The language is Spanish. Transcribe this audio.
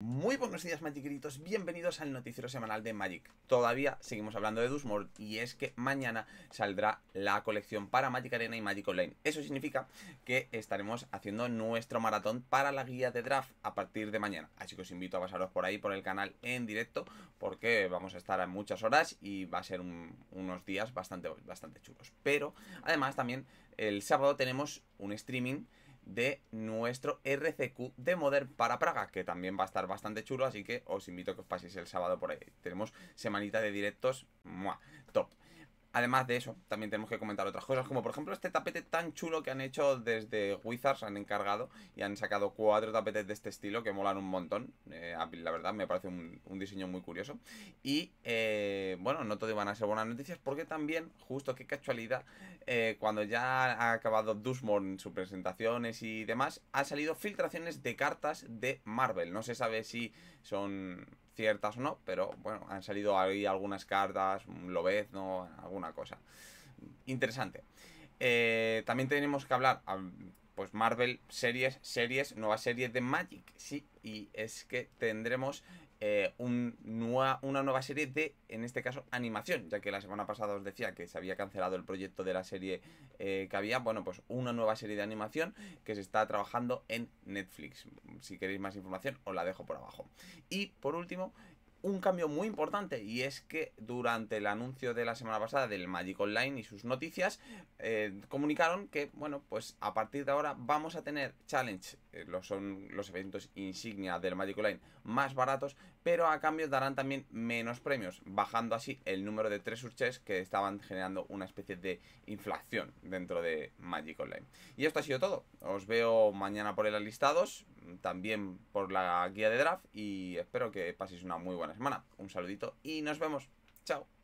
Muy buenos días Magicritos, bienvenidos al noticiero semanal de Magic. Todavía seguimos hablando de Dusmore y es que mañana saldrá la colección para Magic Arena y Magic Online. Eso significa que estaremos haciendo nuestro maratón para la guía de draft a partir de mañana. Así que os invito a pasaros por ahí, por el canal en directo, porque vamos a estar a muchas horas y va a ser unos días bastante, bastante chulos. Pero además también el sábado tenemos un streaming de nuestro RCQ de Modern para Praga, que también va a estar bastante chulo, así que os invito a que os paséis el sábado por ahí. Tenemos semanita de directos, ¡mua! top. Además de eso, también tenemos que comentar otras cosas, como por ejemplo este tapete tan chulo que han hecho desde Wizards, han encargado y han sacado cuatro tapetes de este estilo que molan un montón. Eh, la verdad, me parece un, diseño muy curioso. Y eh, bueno, no todo iban a ser buenas noticias, porque también, justo qué casualidad, eh, cuando ya ha acabado en sus presentaciones y demás, han salido filtraciones de cartas de Marvel. No se sabe si son ciertas o no, pero bueno, han salido ahí algunas cartas, lo no, alguna cosa. Interesante. Eh, también tenemos que hablar, pues Marvel, series, series, nueva series de Magic, sí, y es que tendremos eh, una nueva serie de, en este caso, animación, ya que la semana pasada os decía que se había cancelado el proyecto de la serie eh, que había, bueno, pues una nueva serie de animación que se está trabajando en Netflix. Si queréis más información, os la dejo por abajo. Y por último, un cambio muy importante y es que durante el anuncio de la semana pasada del Magic Online y sus noticias eh, comunicaron que, bueno, pues a partir de ahora vamos a tener challenge, eh, los, son los eventos insignia del Magic Online más baratos, pero a cambio darán también menos premios, bajando así el número de tres surches que estaban generando una especie de inflación dentro de Magic Online. Y esto ha sido todo, os veo mañana por el alistados, también por la guía de draft y espero que paséis una muy buena semana. Un saludito y nos vemos. Chao.